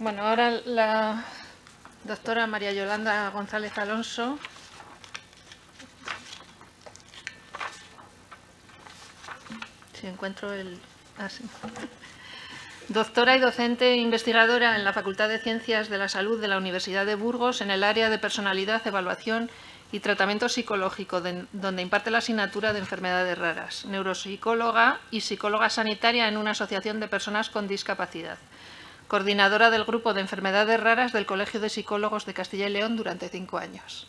Bueno, ahora la doctora María Yolanda González Alonso si encuentro el... Ah, sí. Doctora y docente investigadora en la Facultad de Ciencias de la Salud de la Universidad de Burgos en el área de personalidad, evaluación y tratamiento psicológico, donde imparte la asignatura de enfermedades raras, neuropsicóloga y psicóloga sanitaria en una asociación de personas con discapacidad coordinadora del Grupo de Enfermedades Raras del Colegio de Psicólogos de Castilla y León durante cinco años.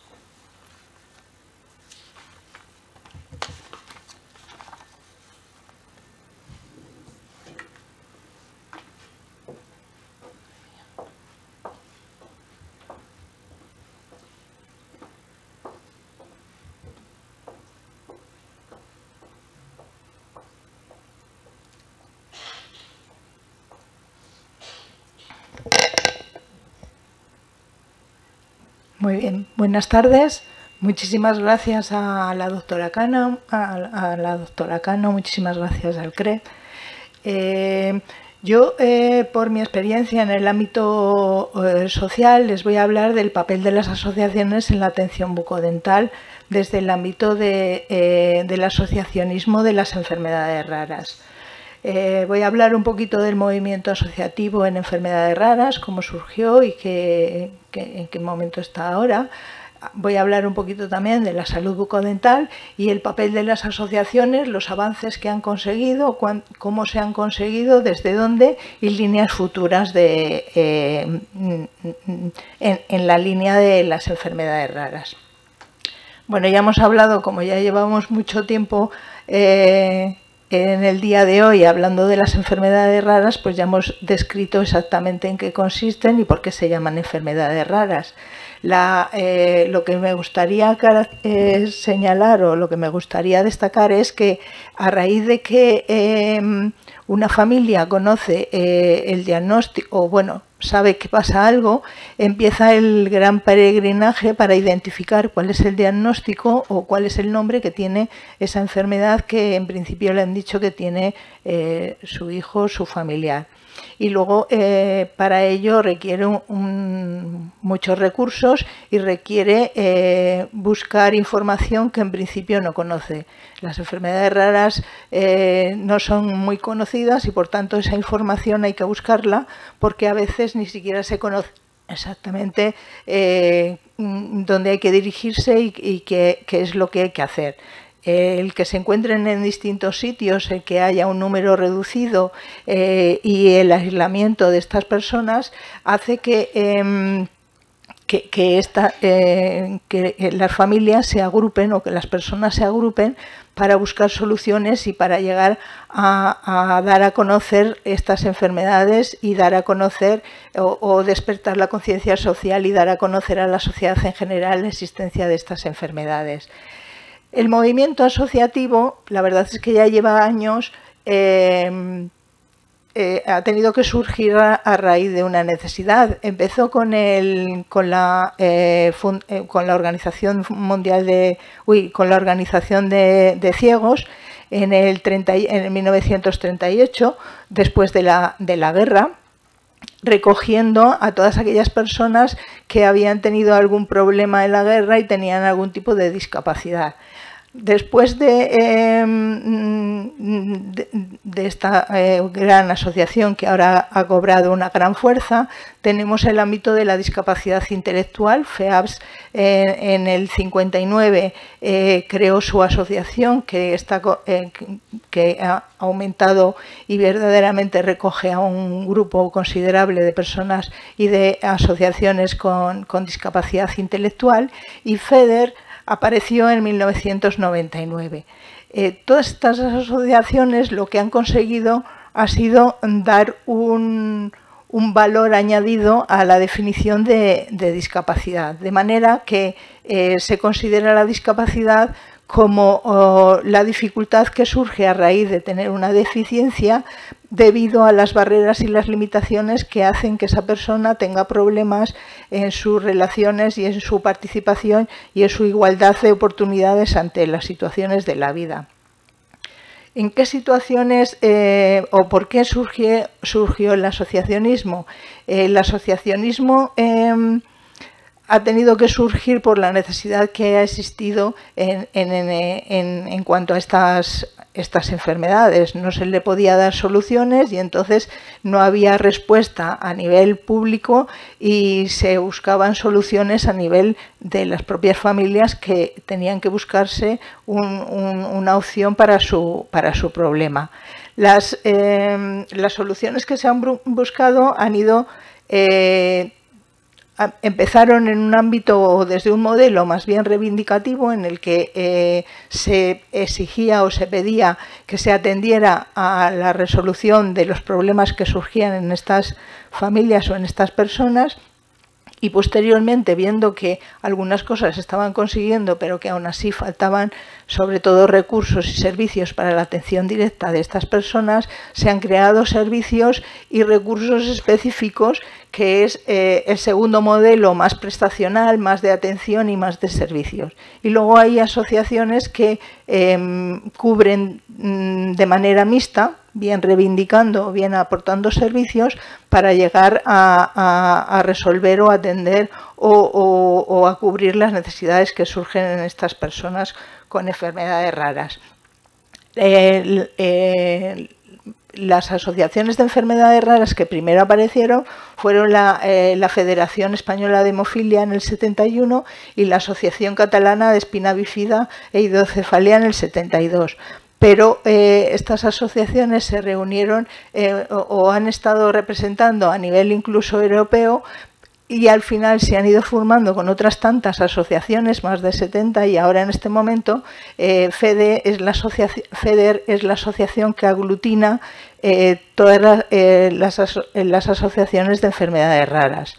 Muy bien, buenas tardes. Muchísimas gracias a la doctora Cano, a, la doctora Cano, muchísimas gracias al CRE. Eh, yo, eh, por mi experiencia en el ámbito eh, social, les voy a hablar del papel de las asociaciones en la atención bucodental desde el ámbito del asociacionismo de las enfermedades raras. Eh, voy a hablar un poquito del movimiento asociativo en enfermedades raras, cómo surgió y qué, en qué momento está ahora. Voy a hablar un poquito también de la salud bucodental y el papel de las asociaciones, los avances que han conseguido, cómo se han conseguido, desde dónde y líneas futuras de, eh, en, la línea de las enfermedades raras. Bueno, ya hemos hablado, como ya llevamos mucho tiempo eh, en el día de hoy, hablando de las enfermedades raras, pues ya hemos descrito exactamente en qué consisten y por qué se llaman enfermedades raras. Eh, lo que me gustaría eh, señalar o lo que me gustaría destacar es que a raíz de que em, una familia conoce eh, el diagnóstico, o bueno, sabe que pasa algo, empieza el gran peregrinaje para identificar cuál es el diagnóstico o cuál es el nombre que tiene esa enfermedad que en principio le han dicho que tiene eh, su hijo, su familiar y luego eh, para ello requiere muchos recursos y requiere eh, buscar información que en principio no conoce. Las enfermedades raras eh, no son muy conocidas y por tanto esa información hay que buscarla porque a veces ni siquiera se conoce exactamente mm, dónde hay que dirigirse y, qué, qué es lo que hay que hacer el que se encuentren en distintos sitios, el que haya un número reducido eh, y el aislamiento de estas personas hace em, em, que, que, las familias se agrupen o que las personas se agrupen para buscar soluciones y para llegar a, dar a conocer estas enfermedades y dar a conocer o, despertar la conciencia social y dar a conocer a la sociedad en general la existencia de estas enfermedades. El movimiento asociativo, la verdad es que ya lleva años, em, eh, ha tenido que surgir a, raíz de una necesidad. Empezó con, con, la, eh, eh, con la Organización Mundial de, con la Organización de, Ciegos en, el en 1938, después de la, de la guerra recogiendo a todas aquellas personas que habían tenido algún problema en la guerra y tenían algún tipo de discapacidad. Después de, em, esta eh, gran asociación que ahora ha cobrado una gran fuerza, tenemos el ámbito de la discapacidad intelectual. FEAPS en el 59 eh, creó su asociación eh, que, ha aumentado y verdaderamente recoge a un grupo considerable de personas y de asociaciones con, con discapacidad intelectual. Y FEDER apareció en 1999. Eh, todas estas asociaciones lo que han conseguido ha sido dar un, valor añadido a la definición de, discapacidad, de manera que eh, se considera la discapacidad como oh, la dificultad que surge a raíz de tener una deficiencia debido a las barreras y las limitaciones que hacen que esa persona tenga problemas en sus relaciones y en su participación y en su igualdad de oportunidades ante las situaciones de la vida. ¿En qué situaciones eh, o por qué surgió, el asociacionismo? El asociacionismo em, ha tenido que surgir por la necesidad que ha existido en, cuanto a estas, estas, enfermedades. No se le podía dar soluciones y entonces no había respuesta a nivel público y se buscaban soluciones a nivel de las propias familias que tenían que buscarse una opción para su, para su problema. Las, eh, las, soluciones que se han buscado han ido eh, empezaron en un ámbito desde un modelo más bien reivindicativo en el que eh, se exigía o se pedía que se atendiera a la resolución de los problemas que surgían en estas familias o en estas personas y posteriormente viendo que algunas cosas estaban consiguiendo pero que aún así faltaban sobre todo recursos y servicios para la atención directa de estas personas, se han creado servicios y recursos específicos, que es eh, el segundo modelo más prestacional, más de atención y más de servicios. Y luego hay asociaciones que em, cubren mm, de manera mixta, bien reivindicando o bien aportando servicios para llegar a, resolver o atender o a cubrir las necesidades que surgen en estas personas con enfermedades raras. las asociaciones de enfermedades raras que primero aparecieron fueron la, eh, Federación Española de Hemofilia en el 71 y la Asociación Catalana de Espina Bifida e Hidrocefalia en el 72. Pero eh, estas asociaciones se reunieron eh, o han estado representando a nivel incluso europeo y al final se han ido formando con otras tantas asociaciones, más de 70, y ahora en este momento eh, FEDER es la asociación que aglutina eh, todas eh, las, asociaciones de enfermedades raras.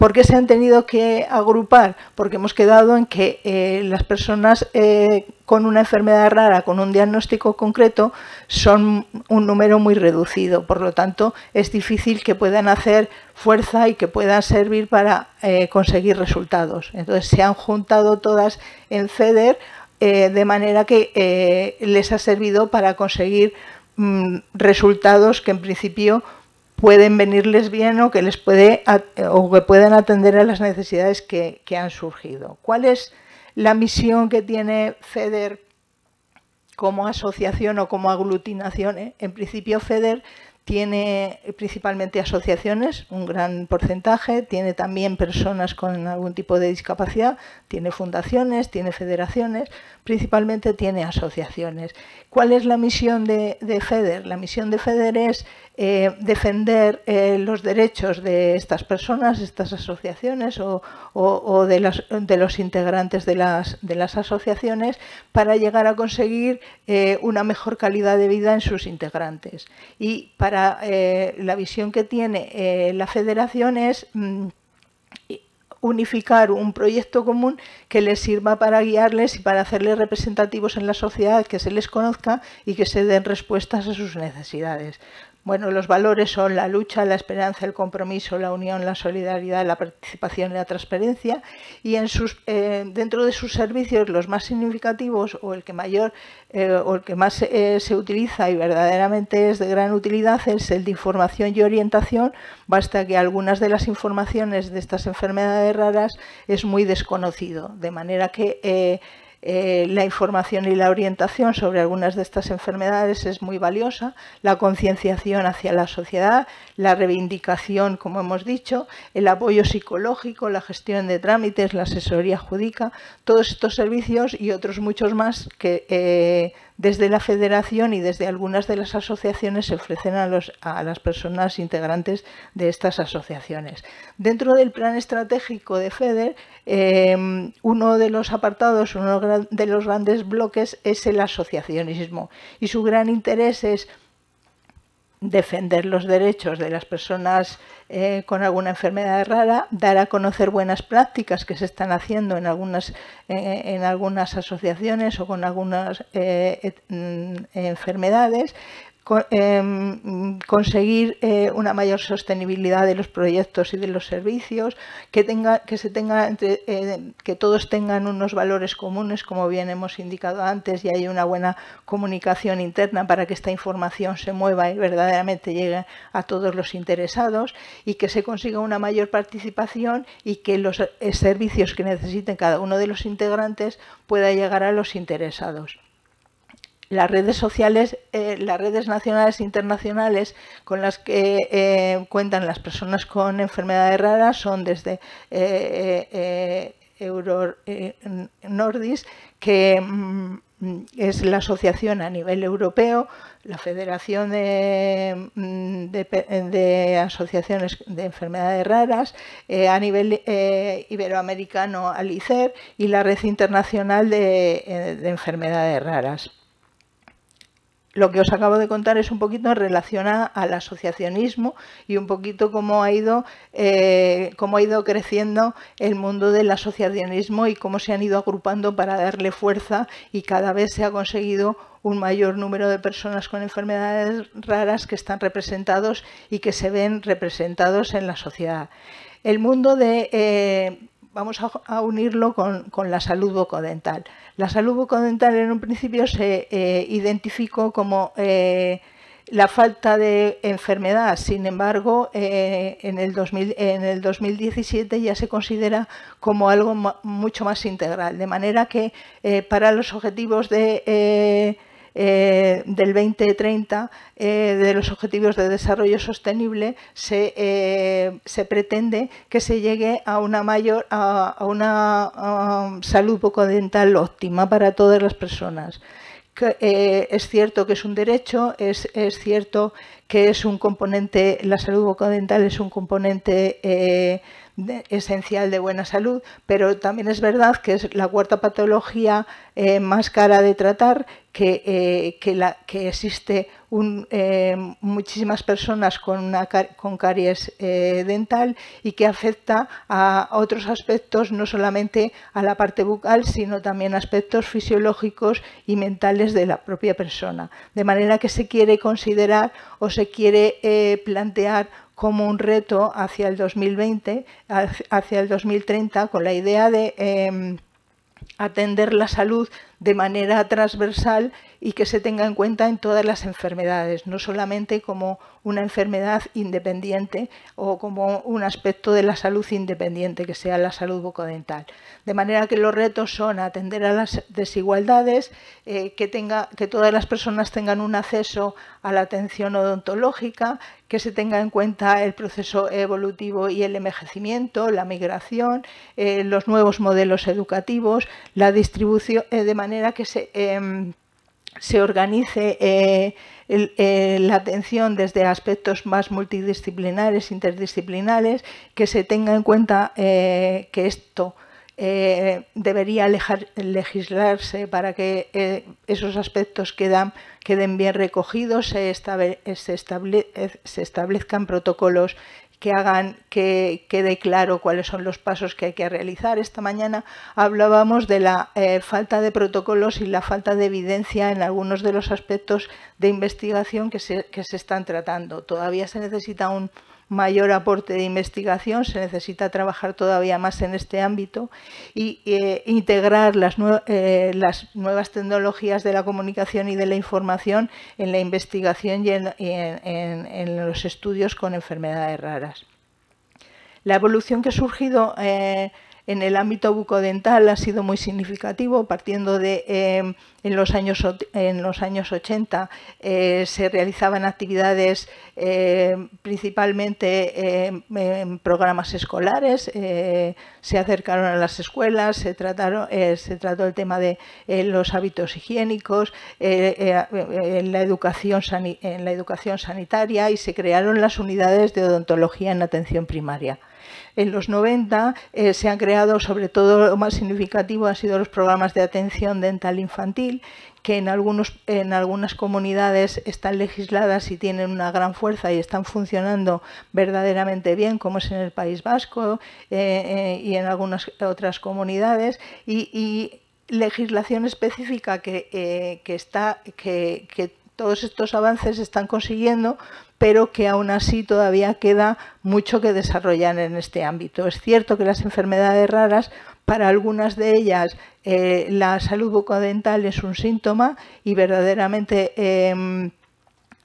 ¿Por qué se han tenido que agrupar? Porque hemos quedado en que eh, las personas eh, con una enfermedad rara, con un diagnóstico concreto, son un número muy reducido. Por lo tanto, es difícil que puedan hacer fuerza y que puedan servir para eh, conseguir resultados. Entonces, se han juntado todas en FEDER de manera que les ha servido para conseguir mm, resultados que en principio pueden venirles bien o que les puede o que puedan atender a las necesidades que, han surgido. ¿Cuál es la misión que tiene FEDER como asociación o como aglutinación? Eh, en principio FEDER tiene principalmente asociaciones, un gran porcentaje, tiene también personas con algún tipo de discapacidad, tiene fundaciones, tiene federaciones, principalmente tiene asociaciones. ¿Cuál es la misión de, de FEDER? La misión de FEDER es eh, defender eh, los derechos de estas personas, estas asociaciones o, de, los integrantes de las, asociaciones para llegar a conseguir eh, una mejor calidad de vida en sus integrantes. Y para la visión que tiene la federación es... Mm, unificar un proyecto común que les sirva para guiarles y para hacerles representativos en la sociedad, que se les conozca y que se den respuestas a sus necesidades. Bueno, los valores son la lucha, la esperanza, el compromiso, la unión, la solidaridad, la participación y la transparencia. Y eh, dentro de sus servicios, los más significativos o el que mayor eh, o el que más eh, se utiliza y verdaderamente es de gran utilidad es el de información y orientación. Basta que algunas de las informaciones de estas enfermedades raras es muy desconocido, de manera que eh, la información y la orientación sobre algunas de estas enfermedades es muy valiosa, la concienciación hacia la sociedad, la reivindicación, como hemos dicho, el apoyo psicológico, la gestión de trámites, la asesoría jurídica, todos estos servicios y otros muchos más que eh, desde la federación y desde algunas de las asociaciones se ofrecen a, los, a las personas integrantes de estas asociaciones. Dentro del plan estratégico de FEDER, eh, uno de los apartados, uno de de los grandes bloques es el asociacionismo y su gran interés es defender los derechos de las personas eh, con alguna enfermedad rara, dar a conocer buenas prácticas que se están haciendo en algunas, eh, en algunas asociaciones o con algunas eh, mm, enfermedades, Em, conseguir eh, una mayor sostenibilidad de los proyectos y de los servicios, que, tenga, que, se tenga eh, que todos tengan unos valores comunes, como bien hemos indicado antes, y hay una buena comunicación interna para que esta información se mueva y verdaderamente llegue a todos los interesados, y que se consiga una mayor participación y que los eh, servicios que necesiten cada uno de los integrantes pueda llegar a los interesados las redes sociales, eh, las redes nacionales e internacionales con las que eh, cuentan las personas con enfermedades raras son desde eh, eh Euro, Nordis, que mm, es la asociación a nivel europeo, la Federación de, mm, Asociaciones de Enfermedades Raras, a nivel iberoamericano, ALICER, y la Red Internacional de Enfermedades Raras. Lo que os acabo de contar es un poquito en al asociacionismo y un poquito cómo ha, ido, eh, ha ido creciendo el mundo del asociacionismo y cómo se han ido agrupando para darle fuerza y cada vez se ha conseguido un mayor número de personas con enfermedades raras que están representados y que se ven representados en la sociedad. El mundo de... Eh, vamos a, unirlo con, la salud bucodental. La salud bucodental en un principio se eh, identificó como eh, la falta de enfermedad, sin embargo, eh, en, el 2017 ya se considera como algo mucho más integral, de manera que para los objetivos de eh, del 2030 eh, de los Objetivos de Desarrollo Sostenible eh, se, pretende que se llegue a una mayor a, una salud bucodental óptima para todas las personas. es cierto que es un derecho, es, es cierto que es un componente, la salud bucodental es un componente eh, esencial de buena salud, pero también es verdad que es la cuarta patología eh, más cara de tratar, que, eh, que, la, que existe un, muchísimas personas con, una, con caries dental y que afecta a otros aspectos, no solamente a la parte bucal, sino también aspectos fisiológicos y mentales de la propia persona. De manera que se quiere considerar o se se quiere eh, plantear como un reto hacia el 2020, hacia el 2030, con la idea de em, atender la salud de manera transversal y que se tenga en cuenta en todas las enfermedades, no solamente como una enfermedad independiente o como un aspecto de la salud independiente, que sea la salud bucodental. De manera que los retos son atender a las desigualdades, eh, que, tenga, que todas las personas tengan un acceso a la atención odontológica, que se tenga en cuenta el proceso evolutivo y el envejecimiento, la migración, eh, los nuevos modelos educativos, la distribución eh, de manera de manera que se, em, se organice eh, eh, la atención desde aspectos más multidisciplinares, interdisciplinares, que se tenga en cuenta eh, que esto... debería legislarse para que esos aspectos queden bien recogidos, se, se establezcan protocolos que hagan que quede claro cuáles son los pasos que hay que realizar. Esta mañana hablábamos de la eh, falta de protocolos y la falta de evidencia en algunos de los aspectos de investigación que que se están tratando. Todavía se necesita un mayor aporte de investigación, se necesita trabajar todavía más en este ámbito e integrar eh, las, nuevas tecnologías de la comunicación y de la información en la investigación y en, los estudios con enfermedades raras. La evolución que ha surgido eh, en el ámbito bucodental ha sido muy significativo, partiendo de em, en, los años, en los años 80 eh, se realizaban actividades em, principalmente em, en programas escolares, eh, se acercaron a las escuelas, se, trataron, eh, se trató el tema de los hábitos higiénicos, en, la educación en la educación sanitaria y se crearon las unidades de odontología en atención primaria en los 90 eh, se han creado, sobre todo lo más significativo han sido los programas de atención dental infantil, que en, algunos, en algunas comunidades están legisladas y tienen una gran fuerza y están funcionando verdaderamente bien, como es en el País Vasco eh, eh, y en algunas otras comunidades. Y, legislación específica que, está, que, que todos estos avances están consiguiendo pero que aún así todavía queda mucho que desarrollar en este ámbito. Es cierto que las enfermedades raras, para algunas de ellas, eh, la salud bucodental es un síntoma y verdaderamente em,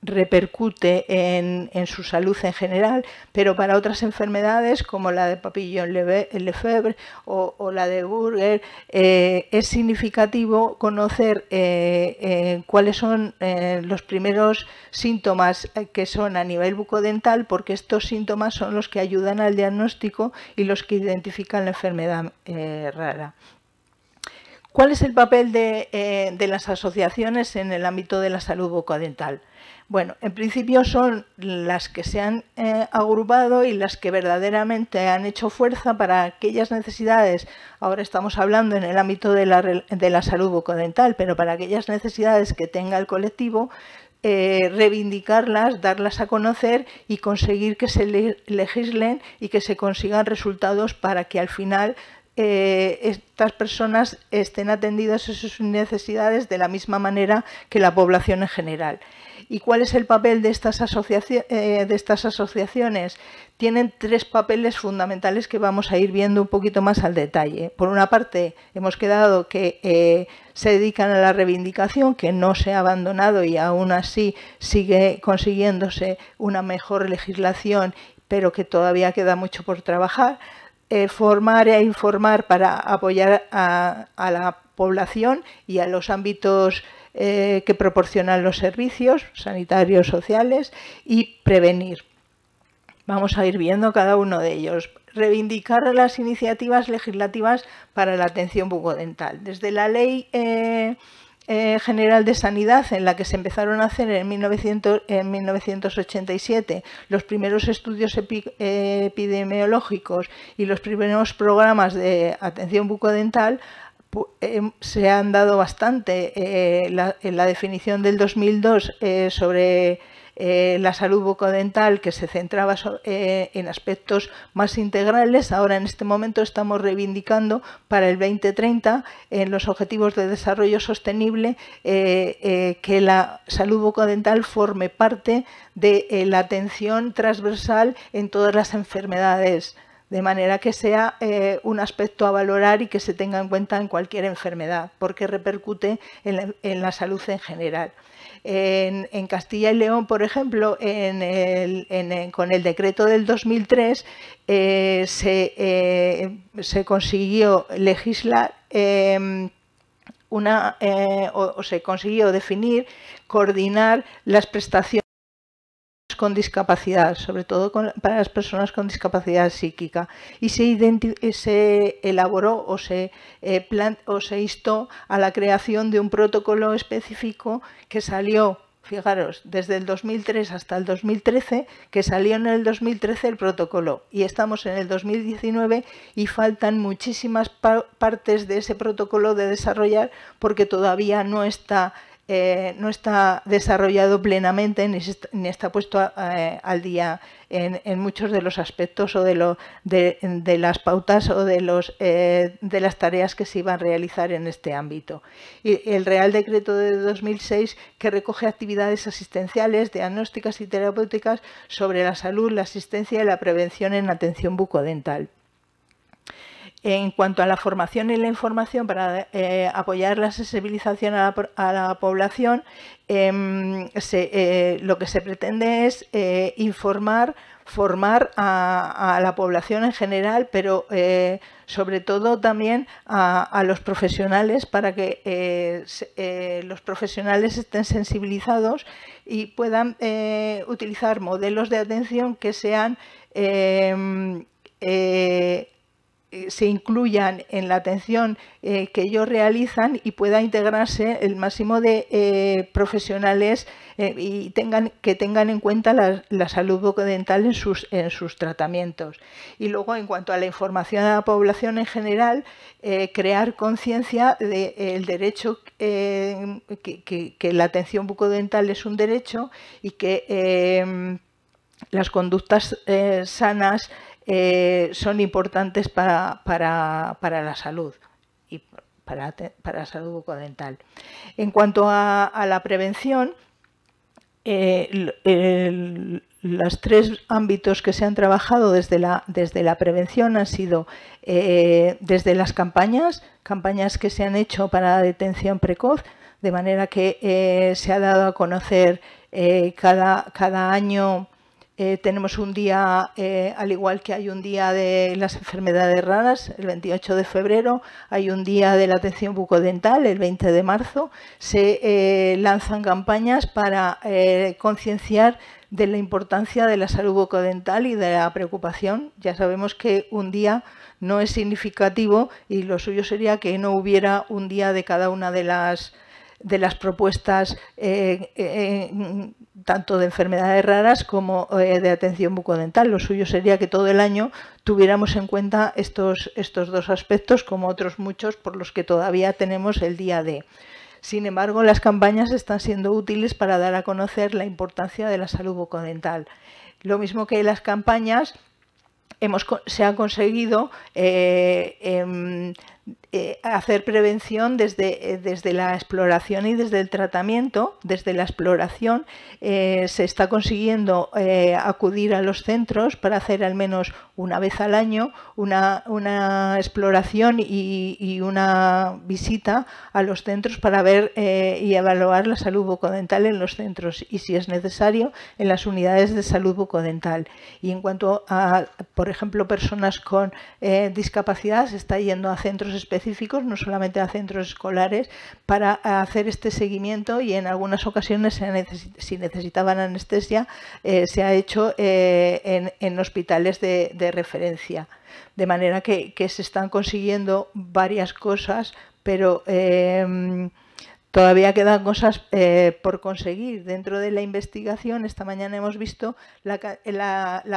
repercute en, su salud en general, pero para otras enfermedades como la de Papillon Lefebvre o, la de Burger, eh, es significativo conocer eh, eh, cuáles son los primeros síntomas que son a nivel bucodental, porque estos síntomas son los que ayudan al diagnóstico y los que identifican la enfermedad rara. ¿Cuál es el papel de las asociaciones en el ámbito de la salud bucodental? Bueno, en principio son las que se han eh, agrupado y las que verdaderamente han hecho fuerza para aquellas necesidades, ahora estamos hablando en el ámbito de la, salud bucodental, pero para aquellas necesidades que tenga el colectivo, eh, reivindicarlas, darlas a conocer y conseguir que se legislen y que se consigan resultados para que al final eh, estas personas estén atendidas a sus necesidades de la misma manera que la población en general. ¿Y cuál es el papel eh, de estas, asociaciones? Tienen tres papeles fundamentales que vamos a ir viendo un poquito más al detalle. Por una parte, hemos quedado que eh, se dedican a la reivindicación, que no se ha abandonado y aún así sigue consiguiéndose una mejor legislación, pero que todavía queda mucho por trabajar. Eh, formar e informar para apoyar a la población y a los ámbitos eh, que proporcionan los servicios sanitarios, sociales y prevenir. Vamos a ir viendo cada uno de ellos. Reivindicar las iniciativas legislativas para la atención bucodental. Desde la ley eh, eh, General de Sanidad, en la que se empezaron a hacer en, 1987 los primeros estudios epidemiológicos y los primeros programas de atención bucodental, Em, se han dado bastante eh, en la definición del 2002 eh, sobre eh, la salud bucodental que se centraba en aspectos más integrales. Ahora en este momento estamos reivindicando para el 2030 en los Objetivos de Desarrollo Sostenible que la salud bucodental forme parte de la atención transversal en todas las enfermedades de manera que sea eh, un aspecto a valorar y que se tenga en cuenta en cualquier enfermedad, porque repercute en la, salud en general. En, Castilla y León, por ejemplo, con el decreto del 2003 eh, eh, se, consiguió legislar em, una, o se consiguió definir, coordinar las prestaciones con discapacidad, sobre todo para las personas con discapacidad psíquica, y se, elaboró eh, o se, instó a la creación de un protocolo específico que salió fijaros, desde el 2003 hasta el 2013, que salió en el 2013 el protocolo y estamos en el 2019 y faltan muchísimas partes de ese protocolo de desarrollar porque todavía no está eh, no está desarrollado plenamente ni, está, puesto eh, al día en, muchos de los aspectos o de, las pautas o de, eh, de las tareas que se iban a realizar en este ámbito. Y el Real Decreto de 2006, que recoge actividades asistenciales, diagnósticas y terapéuticas sobre la salud, la asistencia y la prevención en atención bucodental. En cuanto a la formación y la información para eh, apoyar la sensibilización a la, población, em, eh, lo que se pretende es eh, informar, formar a, la población en general, pero sobre todo también a, los profesionales para que los profesionales estén sensibilizados y puedan utilizar modelos de atención que sean em, eh, se incluyan en la atención eh, que ellos realizan y pueda integrarse el máximo de eh, profesionales y tengan, que tengan en cuenta la, salud bucodental en sus, en sus tratamientos. Y luego, en cuanto a la información a la población en general, crear conciencia del derecho, que, la atención bucodental es un derecho y que las conductas sanas eh, son importantes para, la salud y para, la salud bucodental. En cuanto a, la prevención, eh, los tres ámbitos que se han trabajado desde la, desde la prevención han sido eh, desde las campañas, campañas que se han hecho para la detención precoz, de manera que se ha dado a conocer cada, cada año eh, tenemos un día, eh, al igual que hay un día de las enfermedades raras, el 28 de febrero, hay un día de la atención bucodental, el 20 de marzo, se eh, lanzan campañas para concienciar de la importancia de la salud bucodental y de la preocupación. Ya sabemos que un día no es significativo y lo suyo sería que no hubiera un día de cada una de las de las propuestas eh, eh, tanto de enfermedades raras como eh, de atención bucodental. Lo suyo sería que todo el año tuviéramos en cuenta estos, estos dos aspectos, como otros muchos por los que todavía tenemos el día de. Sin embargo, las campañas están siendo útiles para dar a conocer la importancia de la salud bucodental. Lo mismo que las campañas Hemos, se ha conseguido em, eh, hacer prevención desde, eh, desde, la exploración y desde el tratamiento. Desde la exploración eh, se está consiguiendo acudir a los centros para hacer al menos una vez al año una, exploración y, una visita a los centros para ver y evaluar la salud bucodental en los centros y si es necesario en las unidades de salud bucodental. Y en cuanto a, por ejemplo, personas con discapacidad, se está yendo a centros específicos específicos, no solamente a centros escolares, para hacer este seguimiento y en algunas ocasiones, si necesitaban anestesia, eh, se ha hecho eh, en, hospitales de, referencia. De manera que, se están consiguiendo varias cosas, pero... Em, Todavía quedan cosas eh, por conseguir. Dentro de la investigación, esta mañana hemos visto la,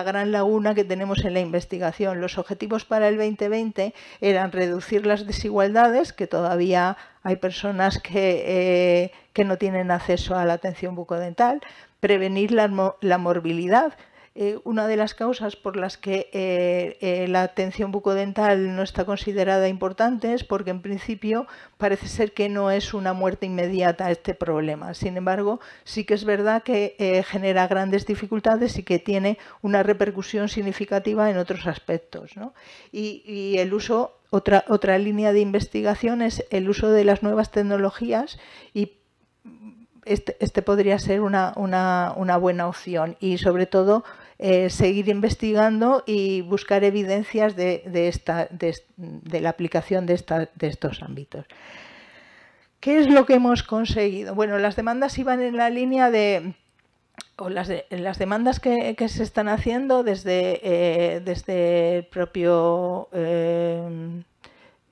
gran laguna que tenemos en la investigación. Los objetivos para el 2020 eran reducir las desigualdades, que todavía hay personas eh, que, no tienen acceso a la atención bucodental, prevenir la morbilidad, eh, una de las causas por las que eh, eh, la atención bucodental no está considerada importante es porque en principio parece ser que no es una muerte inmediata este problema. Sin embargo, sí que es verdad que genera grandes dificultades y que tiene una repercusión significativa en otros aspectos. Y, el uso otra, otra, línea de investigación es el uso de las nuevas tecnologías y este, este podría ser una, una buena opción y sobre todo eh, seguir investigando y buscar evidencias de, esta, de, la aplicación de, de estos ámbitos. ¿Qué es lo que hemos conseguido? Bueno, las demandas iban en la línea de o las, demandas que, se están haciendo desde, eh, desde el propio eh,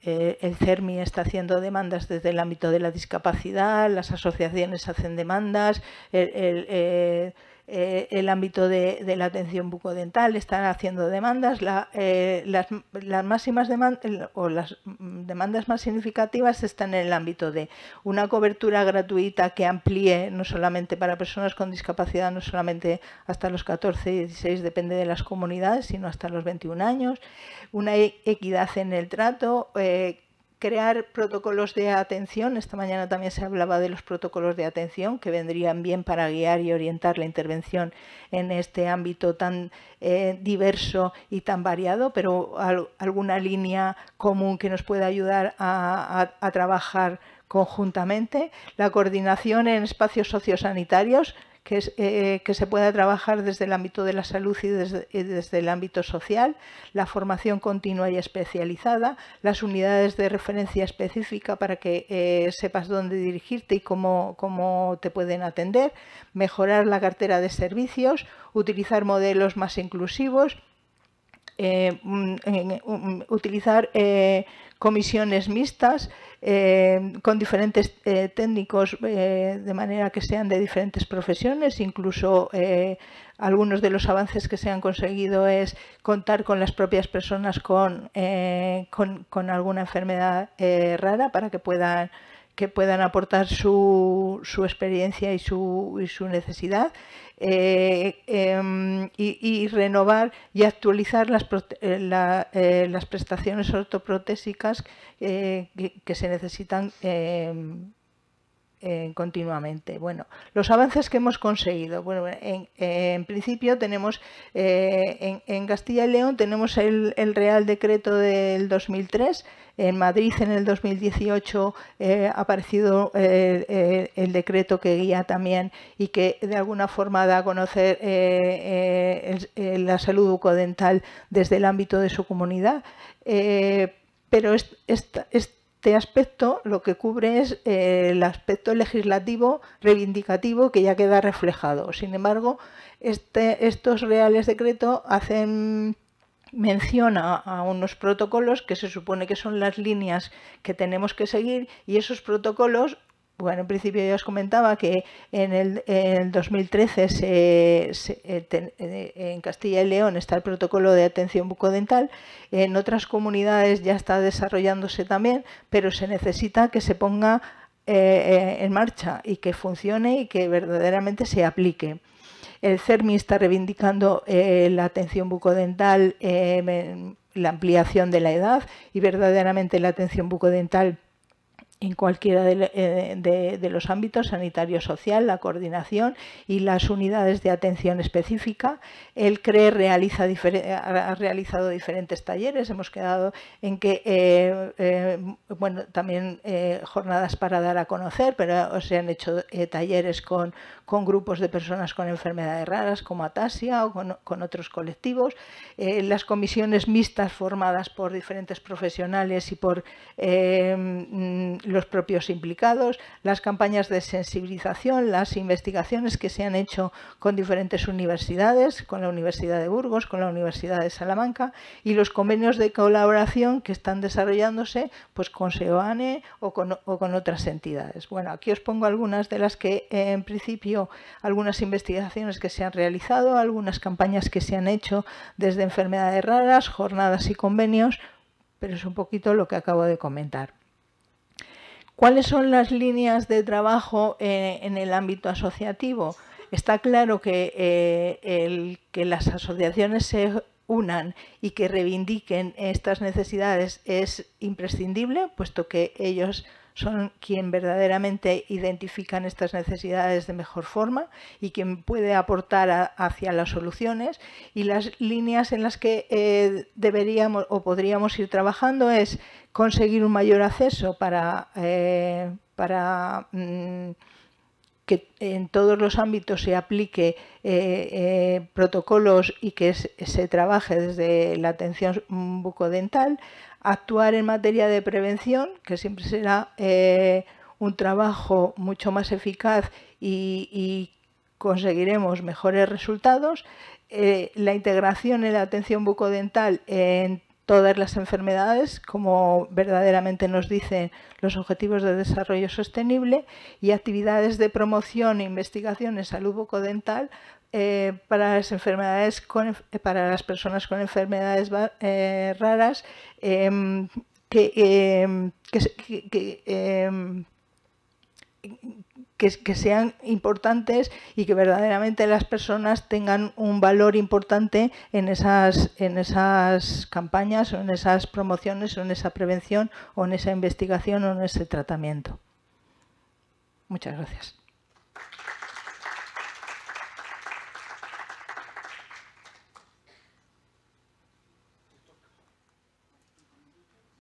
el CERMI está haciendo demandas desde el ámbito de la discapacidad, las asociaciones hacen demandas, el, eh, el ámbito de, la atención bucodental, están haciendo demandas. Eh, las, las, máximas demandas o las demandas más significativas están en el ámbito de una cobertura gratuita que amplíe no solamente para personas con discapacidad, no solamente hasta los 14 y 16, depende de las comunidades, sino hasta los 21 años, una e-, equidad en el trato. Eh, crear protocolos de atención. Esta mañana también se hablaba de los protocolos de atención que vendrían bien para guiar y orientar la intervención en este ámbito tan eh, diverso y tan variado, pero alguna línea común que nos pueda ayudar a trabajar conjuntamente. La coordinación en espacios sociosanitarios, eh, eh, que, se pueda trabajar desde el ámbito de la salud y desde, el ámbito social, la formación continua y especializada, las unidades de referencia específica para que eh, sepas dónde dirigirte y cómo, cómo te pueden atender, mejorar la cartera de servicios, utilizar modelos más inclusivos, mm, mm, utilizar comisiones mixtas, eh, con diferentes eh, técnicos eh, de manera que sean de diferentes profesiones, incluso algunos de los avances que se han conseguido es contar con las propias personas con, con alguna enfermedad rara para que puedan que puedan aportar su, experiencia y su, necesidad eh, em, y, renovar y actualizar las, eh, eh, las prestaciones ortoprotésicas que, que, se necesitan em, continuamente. Bueno, los avances que hemos conseguido. Bueno, en, principio tenemos eh, en, Castilla y León tenemos el, Real Decreto del 2003. En Madrid en el 2018 eh, ha aparecido eh, el decreto que guía también y que de alguna forma da a conocer la salud bucodental desde el ámbito de su comunidad pero este aspecto lo que cubre es eh, el aspecto legislativo reivindicativo que ya queda reflejado. Sin embargo, este, estos reales decretos hacen mención a, unos protocolos que se supone que son las líneas que tenemos que seguir y esos protocolos bueno, en principio ya os comentaba que en el, 2013 eh, eh, en Castilla y León está el protocolo de atención bucodental, en otras comunidades ya está desarrollándose también, pero se necesita que se ponga eh, en marcha y que funcione y que verdaderamente se aplique. El CERMI está reivindicando la atención bucodental, la ampliación de la edad y verdaderamente la atención bucodental en cualquiera eh, de, los ámbitos sanitario social, la coordinación y las unidades de atención específica. El CRE realiza ha realizado diferentes talleres, hemos quedado en que, eh, eh, bueno, también jornadas para dar a conocer, pero se han hecho talleres con, con, grupos de personas con enfermedades raras como Atasia o con otros colectivos. las comisiones mixtas formadas por diferentes profesionales y por mm, los propios implicados, las campañas de sensibilización, las investigaciones que se han hecho con diferentes universidades, con la Universidad de Burgos, con la Universidad de Salamanca y los convenios de colaboración que están desarrollándose pues, con SEOANE o con, otras entidades. Bueno, aquí os pongo algunas de las que en principio, algunas investigaciones que se han realizado, algunas campañas que se han hecho desde enfermedades raras, jornadas y convenios, pero es un poquito lo que acabo de comentar. ¿Cuáles son las líneas de trabajo eh, en el ámbito asociativo? Está claro que, eh, el, que las asociaciones se unan y que reivindiquen estas necesidades es imprescindible, puesto que ellos son quien verdaderamente identifican estas necesidades de mejor forma y quien puede aportar hacia las soluciones. Y las líneas en las que eh, deberíamos o podríamos ir trabajando es conseguir un mayor acceso para, eh, para mm, que en todos los ámbitos se aplique eh, eh, protocolos y que se, trabaje desde la atención bucodental, actuar en materia de prevención, que siempre será un trabajo mucho más eficaz y, conseguiremos mejores resultados. la integración en la atención bucodental en todas las enfermedades, como verdaderamente nos dicen los Objetivos de Desarrollo Sostenible, y actividades de promoción e investigación en salud bucodental eh, para, las enfermedades eh, para las personas con enfermedades eh, raras em, que, em, em, que, sean importantes y que verdaderamente las personas tengan un valor importante en esas, en esas campañas o en esas promociones o en esa prevención o en esa investigación o en ese tratamiento. Muchas gracias.